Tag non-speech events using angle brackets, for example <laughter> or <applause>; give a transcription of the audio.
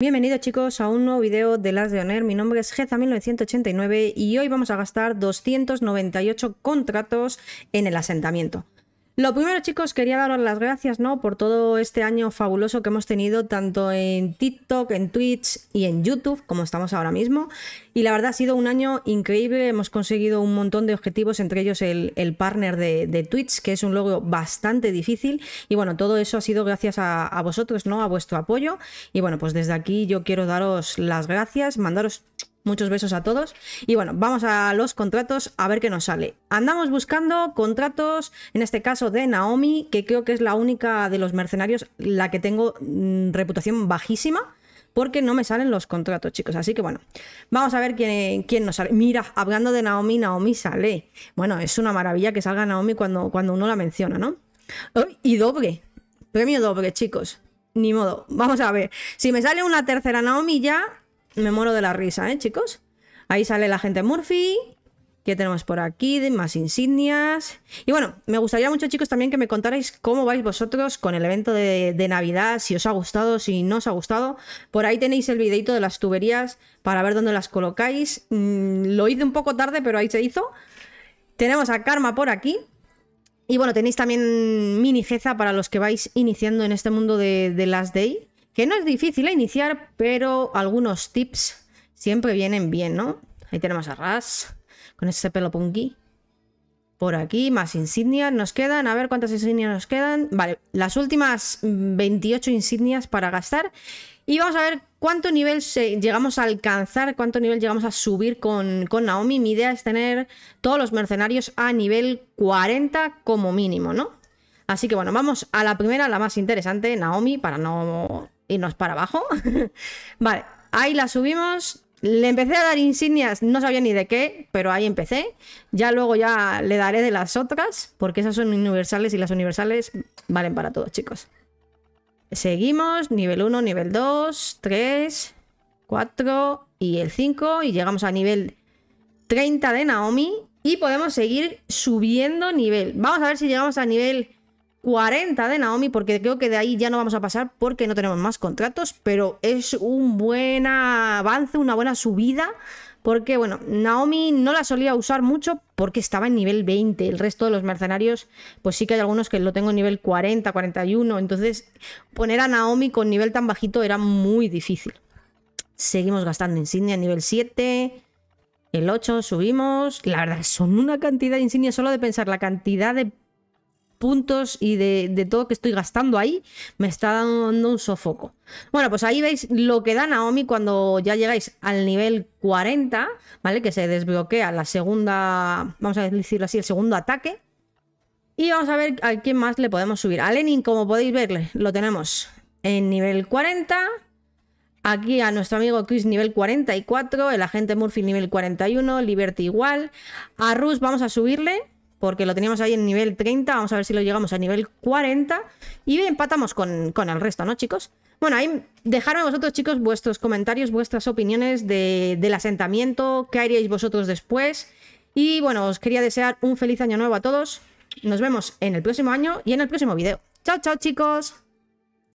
Bienvenidos chicos a un nuevo video de Las de Honor, mi nombre es Geza1989 y hoy vamos a gastar 298 contratos en el asentamiento. Lo primero, chicos, quería daros las gracias, ¿no? Por todo este año fabuloso que hemos tenido, tanto en TikTok, en Twitch y en YouTube, como estamos ahora mismo. Y la verdad ha sido un año increíble. Hemos conseguido un montón de objetivos, entre ellos el, partner de, Twitch, que es un logro bastante difícil. Y bueno, todo eso ha sido gracias a, a vosotros, ¿no? A vuestro apoyo. Y bueno, pues desde aquí yo quiero daros las gracias, mandaros Muchos besos a todos. Y bueno, vamos a los contratos a ver qué nos sale. Andamos buscando contratos, en este caso de Naomi, que creo que es la única de los mercenarios la que tengo mm, reputación bajísima porque no me salen los contratos, chicos. Así que bueno, vamos a ver quién, quién, nos sale. Mira, hablando de Naomi, Naomi sale. Bueno, es una maravilla que salga Naomi cuando, cuando uno la menciona, ¿no? y doble, premio doble, chicos. Ni modo, vamos a ver. Si me sale una tercera Naomi ya, me muero de la risa, ¿eh, chicos? Ahí sale la gente Murphy. ¿Qué tenemos por aquí? Más insignias. Y bueno, me gustaría mucho, chicos, también que me contarais cómo vais vosotros con el evento de, Navidad, si os ha gustado, si no os ha gustado. Por ahí tenéis el videito de las tuberías para ver dónde las colocáis. Mm, lo hice un poco tarde, pero ahí se hizo. Tenemos a Karma por aquí. Y bueno, tenéis también mini jeza para los que vais iniciando en este mundo de, de Last Day que no es difícil a iniciar, pero algunos tips siempre vienen bien, ¿no? Ahí tenemos a Ras, con ese pelo punky. Por aquí, más insignias nos quedan. A ver cuántas insignias nos quedan. Vale, las últimas 28 insignias para gastar. Y vamos a ver cuánto nivel llegamos a alcanzar, cuánto nivel llegamos a subir con, con Naomi. Mi idea es tener todos los mercenarios a nivel 40 como mínimo, ¿no? Así que bueno, vamos a la primera, la más interesante, Naomi, para no nos para abajo. <laughs> vale, ahí la subimos. Le empecé a dar insignias, no sabía ni de qué, pero ahí empecé. Ya luego ya le daré de las otras, porque esas son universales y las universales valen para todos, chicos. Seguimos, nivel 1, nivel 2, 3, 4 y el 5 y llegamos a nivel 30 de Naomi y podemos seguir subiendo nivel. Vamos a ver si llegamos a nivel 40 de Naomi, porque creo que de ahí ya no vamos a pasar porque no tenemos más contratos, pero es un buen avance, una buena subida. Porque, bueno, Naomi no la solía usar mucho porque estaba en nivel 20. El resto de los mercenarios, pues sí que hay algunos que lo tengo en nivel 40, 41. Entonces, poner a Naomi con nivel tan bajito era muy difícil. Seguimos gastando insignia nivel 7. El 8 subimos. La verdad, son una cantidad de insignia, Solo de pensar la cantidad de puntos y de, todo que estoy gastando ahí, me está dando un sofoco. Bueno, pues ahí veis lo que da Naomi cuando ya llegáis al nivel 40, ¿vale? Que se desbloquea la segunda, vamos a decirlo así, el segundo ataque. Y vamos a ver a quién más le podemos subir. A Lenin, como podéis ver, lo tenemos en nivel 40. Aquí a nuestro amigo Chris nivel 44, el agente Murphy nivel 41, Liberty igual. A Rus vamos a subirle porque lo teníamos ahí en nivel 30, vamos a ver si lo llegamos a nivel 40 y empatamos con, con el resto, ¿no, chicos? Bueno, ahí dejadme vosotros, chicos, vuestros comentarios, vuestras opiniones del asentamiento, qué haríais vosotros después. Y bueno, os quería desear un feliz año nuevo a todos. Nos vemos en el próximo año y en el próximo video. ¡Chao, chao, chicos!